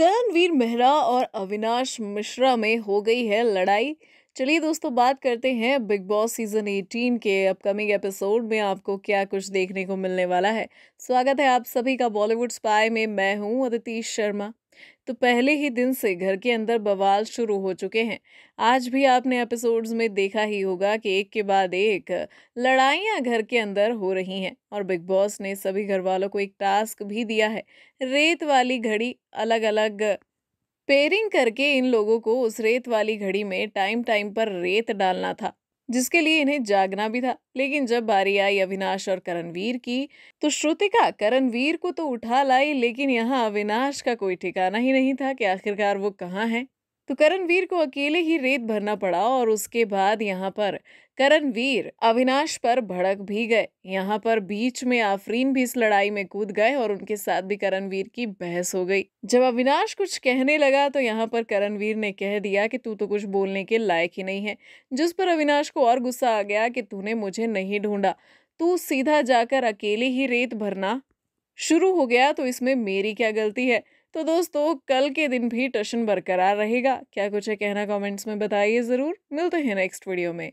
करणवीर मेहरा और अविनाश मिश्रा में हो गई है लड़ाई चलिए दोस्तों बात करते हैं बिग बॉस सीजन 18 के अपकमिंग एपिसोड में आपको क्या कुछ देखने को मिलने वाला है स्वागत है आप सभी का बॉलीवुड स्पाई में मैं हूं अदिति शर्मा तो पहले ही दिन से घर के अंदर बवाल शुरू हो चुके हैं आज भी आपने एपिसोड्स में देखा ही होगा कि एक के बाद एक लड़ाइयाँ घर के अंदर हो रही हैं और बिग बॉस ने सभी घर वालों को एक टास्क भी दिया है रेत वाली घड़ी अलग अलग पेयरिंग करके इन लोगों को उस रेत वाली घड़ी में टाइम टाइम पर रेत डालना था जिसके लिए इन्हें जागना भी था लेकिन जब बारी आई अविनाश और करणवीर की तो श्रुतिका करणवीर को तो उठा लाई लेकिन यहाँ अविनाश का कोई ठिकाना ही नहीं था कि आखिरकार वो कहाँ है तो करणवीर को अकेले ही रेत भरना पड़ा और उसके बाद यहाँ पर करणवीर अविनाश पर भड़क भी गए यहाँ पर बीच में आफरीन भी इस लड़ाई में कूद गए और उनके साथ भी करणवीर की बहस हो गई जब अविनाश कुछ कहने लगा तो यहाँ पर करणवीर ने कह दिया कि तू तो कुछ बोलने के लायक ही नहीं है जिस पर अविनाश को और गुस्सा आ गया कि तूने मुझे नहीं ढूंढा तू सीधा जाकर अकेले ही रेत भरना शुरू हो गया तो इसमें मेरी क्या गलती है तो दोस्तों कल के दिन भी टशन बरकरार रहेगा क्या कुछ है कहना कमेंट्स में बताइए ज़रूर मिलते हैं नेक्स्ट वीडियो में